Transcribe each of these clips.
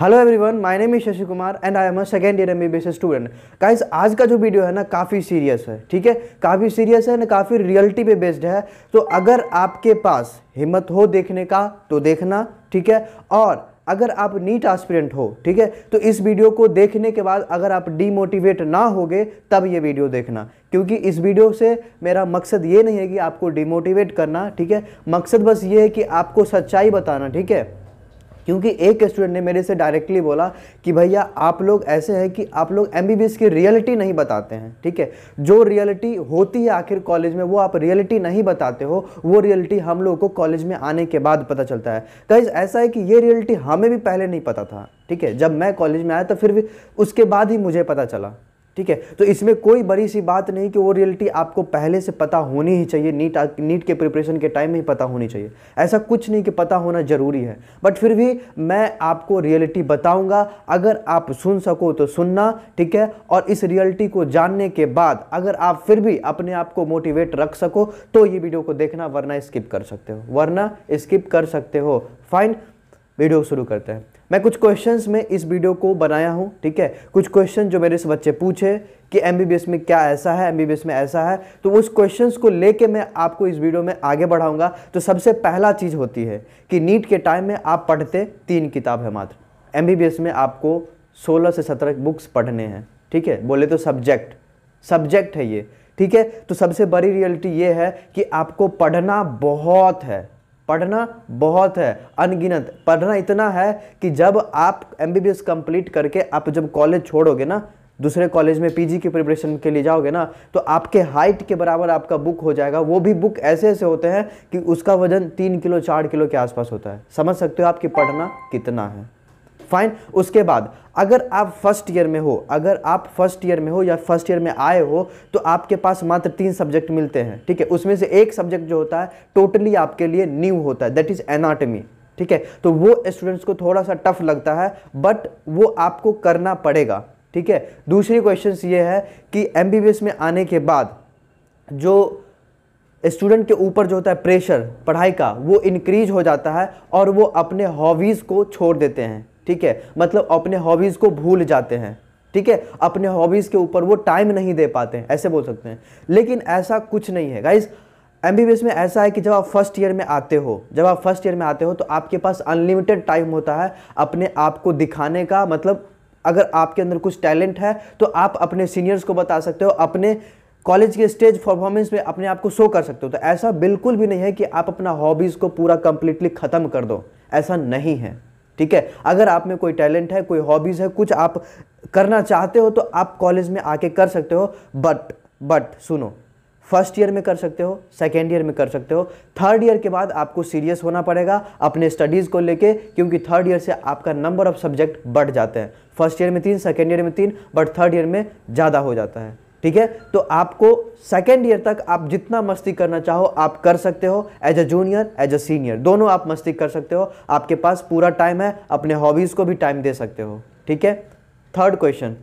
hello everyone my name is Shashi Kumar and I am a second year M B student guys आज का जो video है ना काफ़ी सीरियस है ठीक है काफ़ी सीरियस है ना काफ़ी रियलिटी पे बेस्ड है तो अगर आपके पास हिम्मत हो देखने का तो देखना ठीक है और अगर आप नीट एस्पिरेंट हो ठीक है तो इस वीडियो को देखने के बाद अगर आप डीमोटिवेट ना होगे तब ये वीडियो देखना क्योंकि इस वीडियो से मेरा मकसद ये नहीं है कि आपको डीमोटिवेट करना ठीक है मकसद बस ये है कि आपको सच्चाई बताना ठीक है क्योंकि एक स्टूडेंट ने मेरे से डायरेक्टली बोला कि भैया आप लोग ऐसे हैं कि आप लोग एम की रियलिटी नहीं बताते हैं ठीक है जो रियलिटी होती है आखिर कॉलेज में वो आप रियलिटी नहीं बताते हो वो रियलिटी हम लोगों को कॉलेज में आने के बाद पता चलता है गाइज ऐसा है कि ये रियलिटी हमें भी पहले नहीं पता था ठीक है जब मैं कॉलेज में आया तो फिर भी उसके बाद ही मुझे पता चला ठीक है तो इसमें कोई बड़ी सी बात नहीं कि वो रियलिटी आपको पहले से पता होनी ही चाहिए नीट नीट के प्रिपरेशन के टाइम में ही पता होनी चाहिए ऐसा कुछ नहीं कि पता होना ज़रूरी है बट फिर भी मैं आपको रियलिटी बताऊंगा अगर आप सुन सको तो सुनना ठीक है और इस रियलिटी को जानने के बाद अगर आप फिर भी अपने आप को मोटिवेट रख सको तो ये वीडियो को देखना वरना स्किप कर सकते हो वरना स्किप कर सकते हो फाइन वीडियो शुरू करते हैं मैं कुछ क्वेश्चंस में इस वीडियो को बनाया हूँ ठीक है कुछ क्वेश्चन जो मेरे से बच्चे पूछे कि एम में क्या ऐसा है एम में ऐसा है तो उस क्वेश्चंस को लेके मैं आपको इस वीडियो में आगे बढ़ाऊंगा तो सबसे पहला चीज़ होती है कि नीट के टाइम में आप पढ़ते तीन किताब है मात्र एम में आपको सोलह से सत्रह बुक्स पढ़ने हैं ठीक है बोले तो सब्जेक्ट सब्जेक्ट है ये ठीक है तो सबसे बड़ी रियलिटी ये है कि आपको पढ़ना बहुत है पढ़ना बहुत है अनगिनत पढ़ना इतना है कि जब आप एम बी कंप्लीट करके आप जब कॉलेज छोड़ोगे ना दूसरे कॉलेज में पीजी की प्रिपरेशन के लिए जाओगे ना तो आपके हाइट के बराबर आपका बुक हो जाएगा वो भी बुक ऐसे ऐसे होते हैं कि उसका वजन तीन किलो चार किलो के आसपास होता है समझ सकते हो आपकी पढ़ना कितना है फाइन उसके बाद अगर आप फर्स्ट ईयर में हो अगर आप फर्स्ट ईयर में हो या फर्स्ट ईयर में आए हो तो आपके पास मात्र तीन सब्जेक्ट मिलते हैं ठीक है उसमें से एक सब्जेक्ट जो होता है टोटली आपके लिए न्यू होता है दैट इज़ एनाटमी ठीक है तो वो स्टूडेंट्स को थोड़ा सा टफ लगता है बट वो आपको करना पड़ेगा ठीक है दूसरी क्वेश्चन ये है कि एम में आने के बाद जो स्टूडेंट के ऊपर जो होता है प्रेशर पढ़ाई का वो इनक्रीज हो जाता है और वो अपने हॉबीज़ को छोड़ देते हैं ठीक है मतलब अपने हॉबीज़ को भूल जाते हैं ठीक है अपने हॉबीज़ के ऊपर वो टाइम नहीं दे पाते हैं ऐसे बोल सकते हैं लेकिन ऐसा कुछ नहीं है गाइज़ एम में ऐसा है कि जब आप फर्स्ट ईयर में आते हो जब आप फर्स्ट ईयर में आते हो तो आपके पास अनलिमिटेड टाइम होता है अपने आप को दिखाने का मतलब अगर आपके अंदर कुछ टैलेंट है तो आप अपने सीनियर्स को बता सकते हो अपने कॉलेज के स्टेज परफॉर्मेंस में अपने आप को शो कर सकते हो तो ऐसा बिल्कुल भी नहीं है कि आप अपना हॉबीज़ को पूरा कंप्लीटली ख़त्म कर दो ऐसा नहीं है ठीक है अगर आप में कोई टैलेंट है कोई हॉबीज़ है कुछ आप करना चाहते हो तो आप कॉलेज में आके कर सकते हो बट बट सुनो फर्स्ट ईयर में कर सकते हो सेकेंड ईयर में कर सकते हो थर्ड ईयर के बाद आपको सीरियस होना पड़ेगा अपने स्टडीज़ को लेके क्योंकि थर्ड ईयर से आपका नंबर ऑफ सब्जेक्ट बढ़ जाते हैं फर्स्ट ईयर में तीन सेकेंड ईयर में तीन बट थर्ड ईयर में ज़्यादा हो जाता है ठीक है तो आपको सेकेंड ईयर तक आप जितना मस्ती करना चाहो आप कर सकते हो as a junior as a senior दोनों आप मस्ती कर सकते हो आपके पास पूरा टाइम है अपने हॉबीज़ को भी टाइम दे सकते हो ठीक है थर्ड क्वेश्चन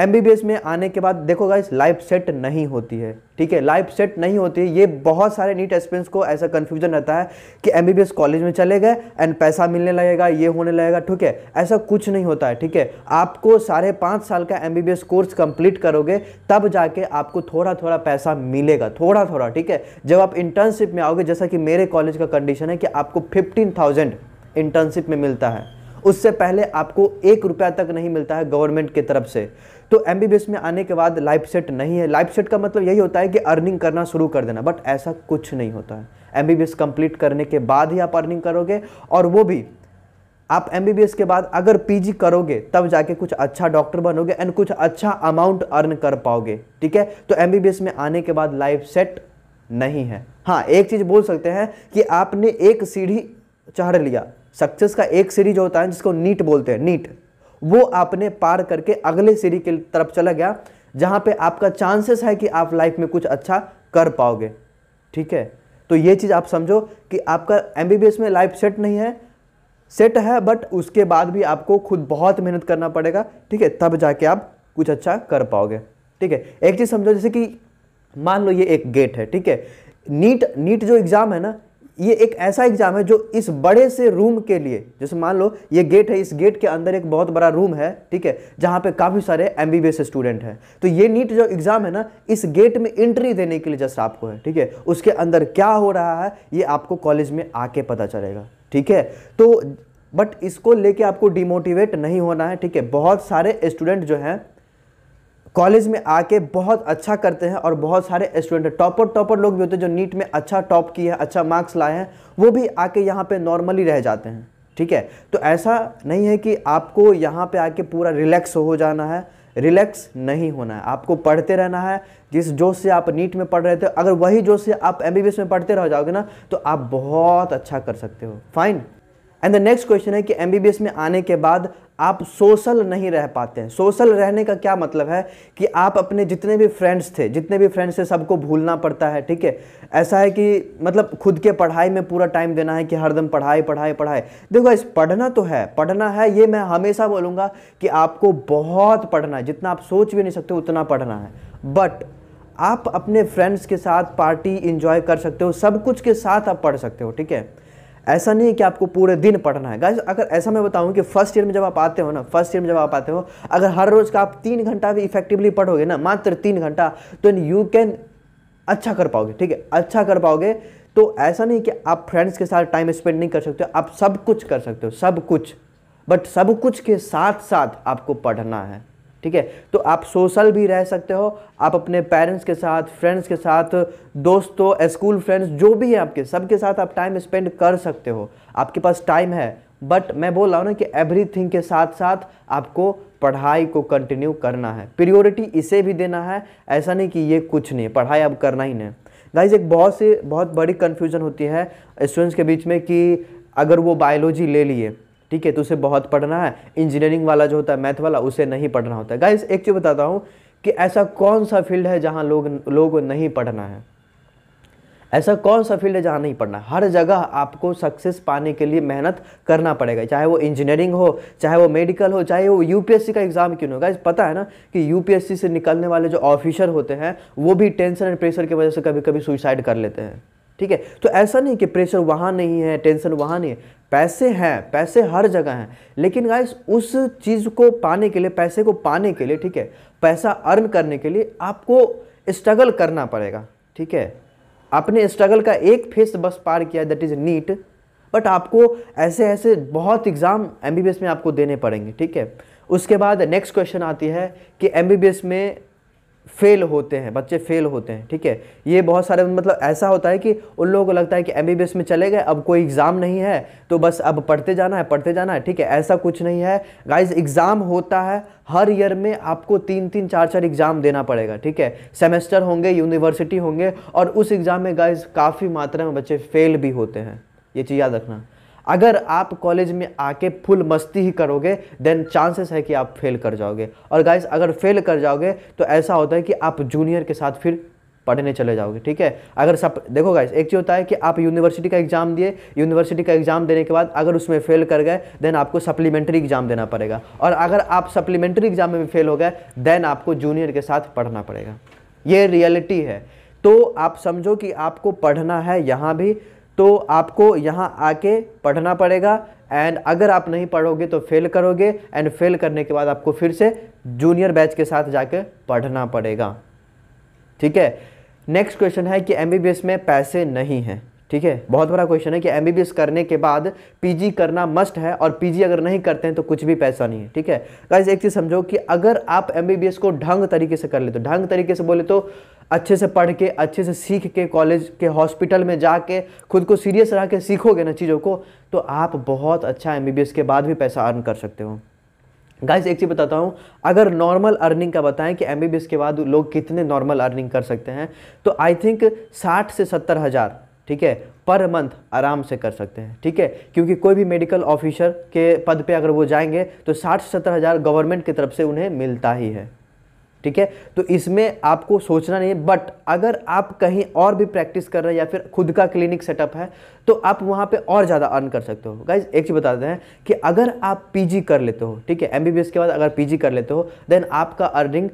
एम में आने के बाद देखो गाइस लाइफ सेट नहीं होती है ठीक है लाइफ सेट नहीं होती है ये बहुत सारे नीट एस्पेंट्स को ऐसा कन्फ्यूजन रहता है कि एम कॉलेज में चले गए एंड पैसा मिलने लगेगा ये होने लगेगा ठीक है ऐसा कुछ नहीं होता है ठीक है आपको साढ़े पाँच साल का एम कोर्स कंप्लीट करोगे तब जाके आपको थोड़ा थोड़ा पैसा मिलेगा थोड़ा थोड़ा ठीक है जब आप इंटर्नशिप में आओगे जैसा कि मेरे कॉलेज का कंडीशन है कि आपको फिफ्टीन थाउजेंड इंटर्नशिप में मिलता है उससे पहले आपको एक रुपया तक नहीं मिलता है गवर्नमेंट की तरफ से तो एम में आने के बाद लाइफ सेट नहीं है लाइफ सेट का मतलब यही होता है कि अर्निंग करना शुरू कर देना बट ऐसा कुछ नहीं होता है एम बी कंप्लीट करने के बाद ही आप अर्निंग करोगे और वो भी आप एम के बाद अगर पी करोगे तब जाके कुछ अच्छा डॉक्टर बनोगे एंड कुछ अच्छा अमाउंट अर्न कर पाओगे ठीक है तो एम में आने के बाद लाइफ सेट नहीं है हाँ एक चीज़ बोल सकते हैं कि आपने एक सीढ़ी चढ़ लिया सक्सेस का एक सीरीज होता है जिसको नीट बोलते हैं नीट वो आपने पार करके अगले सीरी की तरफ चला गया जहाँ पे आपका चांसेस है कि आप लाइफ में कुछ अच्छा कर पाओगे ठीक है तो ये चीज़ आप समझो कि आपका एम में लाइफ सेट नहीं है सेट है बट उसके बाद भी आपको खुद बहुत मेहनत करना पड़ेगा ठीक है तब जाके आप कुछ अच्छा कर पाओगे ठीक है एक चीज़ समझो जैसे कि मान लो ये एक गेट है ठीक है नीट नीट जो एग्ज़ाम है ना ये एक ऐसा एग्ज़ाम है जो इस बड़े से रूम के लिए जैसे मान लो ये गेट है इस गेट के अंदर एक बहुत बड़ा रूम है ठीक है जहां पे काफ़ी सारे एम बी स्टूडेंट हैं तो ये नीट जो एग्ज़ाम है ना इस गेट में एंट्री देने के लिए जस्ट आपको है ठीक है उसके अंदर क्या हो रहा है ये आपको कॉलेज में आके पता चलेगा ठीक है तो बट इसको लेके आपको डिमोटिवेट नहीं होना है ठीक है बहुत सारे स्टूडेंट जो हैं कॉलेज में आके बहुत अच्छा करते हैं और बहुत सारे स्टूडेंट टॉपर टॉपर लोग भी होते हैं जो नीट में अच्छा टॉप किए हैं अच्छा मार्क्स लाए हैं वो भी आके यहाँ पे नॉर्मली रह जाते हैं ठीक है तो ऐसा नहीं है कि आपको यहाँ पे आके पूरा रिलैक्स हो जाना है रिलैक्स नहीं होना है आपको पढ़ते रहना है जिस जोश से आप नीट में पढ़ रहे थे अगर वही जोश से आप एम में पढ़ते रह जाओगे ना तो आप बहुत अच्छा कर सकते हो fine and the next question है कि एम में आने के बाद आप सोशल नहीं रह पाते हैं सोशल रहने का क्या मतलब है कि आप अपने जितने भी फ्रेंड्स थे जितने भी फ्रेंड्स थे सबको भूलना पड़ता है ठीक है ऐसा है कि मतलब खुद के पढ़ाई में पूरा टाइम देना है कि हरदम पढ़ाई पढ़ाई पढ़ाई देखो इस पढ़ना तो है पढ़ना है ये मैं हमेशा बोलूँगा कि आपको बहुत पढ़ना है जितना आप सोच भी नहीं सकते उतना पढ़ना है बट आप अपने फ्रेंड्स के साथ पार्टी इंजॉय कर सकते हो सब कुछ के साथ आप पढ़ सकते हो ठीक है ऐसा नहीं है कि आपको पूरे दिन पढ़ना है गाइज अगर ऐसा मैं बताऊँ कि फर्स्ट ईयर में जब आप आते हो ना फर्स्ट ईयर में जब आप आते हो अगर हर रोज़ का आप तीन घंटा भी इफेक्टिवली पढ़ोगे ना मात्र तीन घंटा तो यू कैन अच्छा कर पाओगे ठीक है अच्छा कर पाओगे तो ऐसा नहीं कि आप फ्रेंड्स के साथ टाइम स्पेंड नहीं कर सकते हो आप सब कुछ कर सकते हो सब कुछ बट सब कुछ के साथ साथ आपको पढ़ना है ठीक है तो आप सोशल भी रह सकते हो आप अपने पेरेंट्स के साथ फ्रेंड्स के साथ दोस्तों स्कूल फ्रेंड्स जो भी है आपके सबके साथ आप टाइम स्पेंड कर सकते हो आपके पास टाइम है बट मैं बोल रहा हूँ ना कि एवरीथिंग के साथ साथ आपको पढ़ाई को कंटिन्यू करना है प्रियोरिटी इसे भी देना है ऐसा नहीं कि ये कुछ नहीं पढ़ाई अब करना ही नहीं गाइज एक बहुत सी बहुत बड़ी कन्फ्यूजन होती है स्टूडेंट्स के बीच में कि अगर वो बायोलॉजी ले लिए ठीक है तो उसे बहुत पढ़ना है इंजीनियरिंग वाला जो होता है मैथ वाला उसे नहीं पढ़ना होता है गाइस एक चीज़ बताता हूँ कि ऐसा कौन सा फील्ड है जहाँ लोग लोगों को नहीं पढ़ना है ऐसा कौन सा फील्ड है जहाँ नहीं पढ़ना हर जगह आपको सक्सेस पाने के लिए मेहनत करना पड़ेगा चाहे वो इंजीनियरिंग हो चाहे वो मेडिकल हो चाहे वो यूपीएससी का एग्ज़ाम क्यों होगा पता है ना कि यूपीएससी से निकलने वाले जो ऑफिसर होते हैं वो भी टेंशन एंड प्रेशर की वजह से कभी कभी सुइसाइड कर लेते हैं ठीक है तो ऐसा नहीं कि प्रेशर वहाँ नहीं है टेंशन वहाँ नहीं है पैसे हैं पैसे हर जगह हैं लेकिन गाइस उस चीज़ को पाने के लिए पैसे को पाने के लिए ठीक है पैसा अर्न करने के लिए आपको स्ट्रगल करना पड़ेगा ठीक है आपने स्ट्रगल का एक फेस बस पार किया दैट इज़ नीट बट आपको ऐसे ऐसे बहुत एग्ज़ाम एम में आपको देने पड़ेंगे ठीक है उसके बाद नेक्स्ट क्वेश्चन आती है कि एम में फेल होते हैं बच्चे फेल होते हैं ठीक है ये बहुत सारे मतलब ऐसा होता है कि उन लोगों को लगता है कि एम में चले गए अब कोई एग्ज़ाम नहीं है तो बस अब पढ़ते जाना है पढ़ते जाना है ठीक है ऐसा कुछ नहीं है गाइज एग्ज़ाम होता है हर ईयर में आपको तीन तीन चार चार एग्ज़ाम देना पड़ेगा ठीक है सेमेस्टर होंगे यूनिवर्सिटी होंगे और उस एग्ज़ाम में गाइज काफ़ी मात्रा में बच्चे फेल भी होते हैं ये चीज़ याद रखना अगर आप कॉलेज में आके फुल मस्ती ही करोगे देन चांसेस है कि आप फेल कर जाओगे और गाइस अगर फेल कर जाओगे तो ऐसा होता है कि आप जूनियर के साथ फिर पढ़ने चले जाओगे ठीक है अगर सब देखो गाइस एक चीज़ होता है कि आप यूनिवर्सिटी का एग्जाम दिए यूनिवर्सिटी का एग्जाम देने के बाद अगर उसमें फेल कर गए देन आपको सप्लीमेंट्री एग्जाम देना पड़ेगा और अगर आप सप्लीमेंट्री एग्जाम में भी फेल हो गए देन आपको जूनियर के साथ पढ़ना पड़ेगा ये रियलिटी है तो आप समझो कि आपको पढ़ना है यहाँ भी तो आपको यहाँ आके पढ़ना पड़ेगा एंड अगर आप नहीं पढ़ोगे तो फेल करोगे एंड फेल करने के बाद आपको फिर से जूनियर बैच के साथ जाके पढ़ना पड़ेगा ठीक है नेक्स्ट क्वेश्चन है कि एम में पैसे नहीं हैं ठीक है बहुत बड़ा क्वेश्चन है कि एमबीबीएस करने के बाद पीजी करना मस्ट है और पीजी अगर नहीं करते हैं तो कुछ भी पैसा नहीं है ठीक है गाइज एक चीज़ समझो कि अगर आप एमबीबीएस को ढंग तरीके से कर लेते तो ढंग तरीके से बोले तो अच्छे से पढ़ के अच्छे से सीख के कॉलेज के हॉस्पिटल में जाके खुद को सीरियस रह के सीखोगे ना चीज़ों को तो आप बहुत अच्छा एम के बाद भी पैसा अर्न कर सकते हो गाइस एक चीज़ बताता हूँ अगर नॉर्मल अर्निंग का बताएं कि एम के बाद लोग कितने नॉर्मल अर्निंग कर सकते हैं तो आई थिंक साठ से सत्तर हज़ार ठीक है पर मंथ आराम से कर सकते हैं ठीक है क्योंकि कोई भी मेडिकल ऑफिसर के पद पे अगर वो जाएंगे तो साठ सत्तर हज़ार गवर्नमेंट की तरफ से उन्हें मिलता ही है ठीक है तो इसमें आपको सोचना नहीं है बट अगर आप कहीं और भी प्रैक्टिस कर रहे हैं या फिर खुद का क्लिनिक सेटअप है तो आप वहाँ पे और ज़्यादा अर्न कर सकते हो गाइज एक चीज़ बताते हैं कि अगर आप पीजी कर लेते हो ठीक है एमबीबीएस के बाद अगर पीजी कर लेते हो देन आपका अर्निंग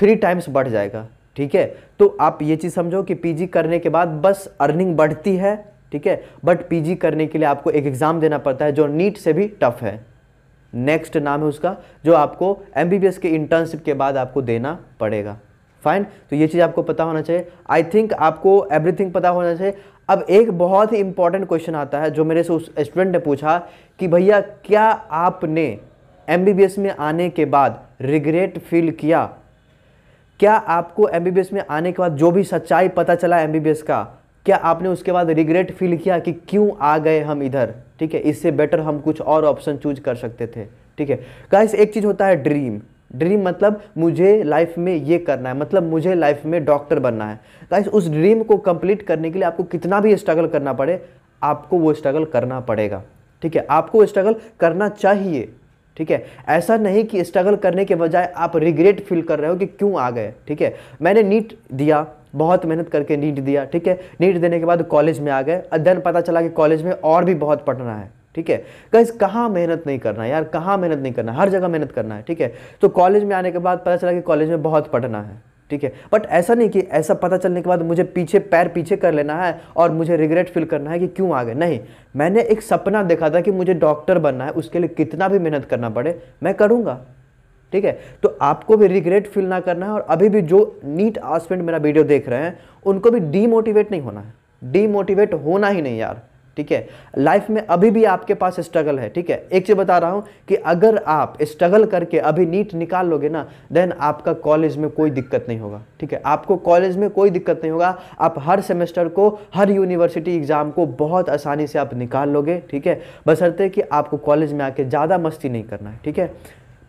थ्री टाइम्स बढ़ जाएगा ठीक है तो आप ये चीज़ समझो कि पीजी करने के बाद बस अर्निंग बढ़ती है ठीक है बट पीजी करने के लिए आपको एक एग्ज़ाम देना पड़ता है जो नीट से भी टफ है नेक्स्ट नाम है उसका जो आपको एम के इंटर्नशिप के बाद आपको देना पड़ेगा फाइन तो ये चीज़ आपको पता होना चाहिए आई थिंक आपको एवरीथिंग पता होना चाहिए अब एक बहुत ही इंपॉर्टेंट क्वेश्चन आता है जो मेरे से उस स्टूडेंट ने पूछा कि भैया क्या आपने एम में आने के बाद रिग्रेट फील किया क्या आपको एम में आने के बाद जो भी सच्चाई पता चला एम का क्या आपने उसके बाद रिग्रेट फील किया कि क्यों आ गए हम इधर ठीक है इससे बेटर हम कुछ और ऑप्शन चूज कर सकते थे ठीक है गाइस एक चीज़ होता है ड्रीम ड्रीम मतलब मुझे लाइफ में ये करना है मतलब मुझे लाइफ में डॉक्टर बनना है गाइस उस ड्रीम को कंप्लीट करने के लिए आपको कितना भी स्ट्रगल करना पड़े आपको वो स्ट्रगल करना पड़ेगा ठीक है आपको स्ट्रगल करना चाहिए ठीक है ऐसा नहीं कि स्ट्रगल करने के बजाय आप रिग्रेट फील कर रहे हो कि क्यों आ गए ठीक है मैंने नीट दिया बहुत मेहनत करके नीट दिया ठीक है नीट देने के बाद कॉलेज में आ गए अध्ययन पता चला कि कॉलेज में और भी बहुत पढ़ना है ठीक है कैसे कहाँ मेहनत नहीं करना है यार कहाँ मेहनत नहीं करना हर जगह मेहनत करना है ठीक है तो कॉलेज में आने के बाद पता चला कि कॉलेज में बहुत पढ़ना है ठीक है बट ऐसा नहीं कि ऐसा पता चलने के बाद मुझे पीछे पैर पीछे कर लेना है और मुझे रिग्रेट फील करना है कि क्यों आ गए नहीं मैंने एक सपना देखा था कि मुझे डॉक्टर बनना है उसके लिए कितना भी मेहनत करना पड़े मैं करूँगा ठीक है तो आपको भी रिग्रेट फील ना करना है और अभी भी जो नीट आसपेंट मेरा वीडियो देख रहे हैं उनको भी डीमोटिवेट नहीं होना है डीमोटिवेट होना ही नहीं यार ठीक है लाइफ में अभी भी आपके पास स्ट्रगल है ठीक है एक चीज़ बता रहा हूं कि अगर आप स्ट्रगल करके अभी नीट निकाल लोगे ना देन आपका कॉलेज में कोई दिक्कत नहीं होगा ठीक है आपको कॉलेज में कोई दिक्कत नहीं होगा आप हर सेमेस्टर को हर यूनिवर्सिटी एग्ज़ाम को बहुत आसानी से आप निकाल लोगे ठीक है बसरते कि आपको कॉलेज में आके ज़्यादा मस्ती नहीं करना है ठीक है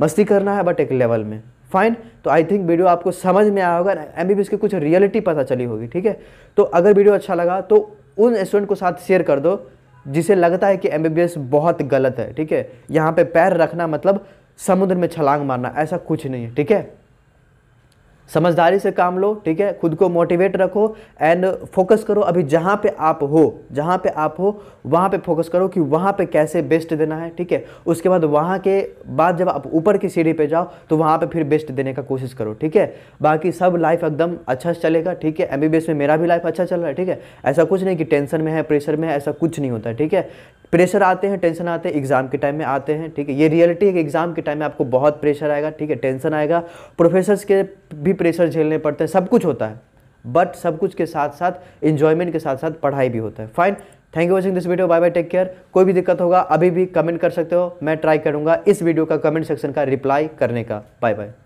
मस्ती करना है बट एक लेवल में फाइन तो आई थिंक वीडियो आपको समझ में आया होगा एमबीबीएस की कुछ रियलिटी पता चली होगी ठीक है तो अगर वीडियो अच्छा लगा तो उन स्टूडेंट को साथ शेयर कर दो जिसे लगता है कि एम बहुत गलत है ठीक है यहाँ पे पैर रखना मतलब समुद्र में छलांग मारना ऐसा कुछ नहीं है ठीक है समझदारी से काम लो ठीक है खुद को मोटिवेट रखो एंड फोकस करो अभी जहाँ पे आप हो जहाँ पे आप हो वहाँ पे फोकस करो कि वहाँ पे कैसे बेस्ट देना है ठीक है उसके बाद वहाँ के बाद जब आप ऊपर की सीढ़ी पे जाओ तो वहाँ पे फिर बेस्ट देने का कोशिश करो ठीक है बाकी सब लाइफ एकदम अच्छा चलेगा ठीक है एम में मेरा भी लाइफ अच्छा चल रहा है ठीक है ऐसा कुछ नहीं कि टेंशन में है प्रेशर में है ऐसा कुछ नहीं होता ठीक है प्रेशर आते हैं टेंशन आते हैं एग्ज़ाम के टाइम में आते हैं ठीक है ये रियलिटी है कि एग्ज़ाम के टाइम में आपको बहुत प्रेशर आएगा ठीक है टेंशन आएगा प्रोफेसर्स के भी प्रेशर झेलने पड़ते हैं सब कुछ होता है बट सब कुछ के साथ साथ इंजॉयमेंट के साथ साथ पढ़ाई भी होता है fine thank you watching this video bye bye take care कोई भी दिक्कत होगा अभी भी कमेंट कर सकते हो मैं ट्राई करूँगा इस वीडियो का कमेंट सेक्शन का रिप्लाई करने का बाय बाय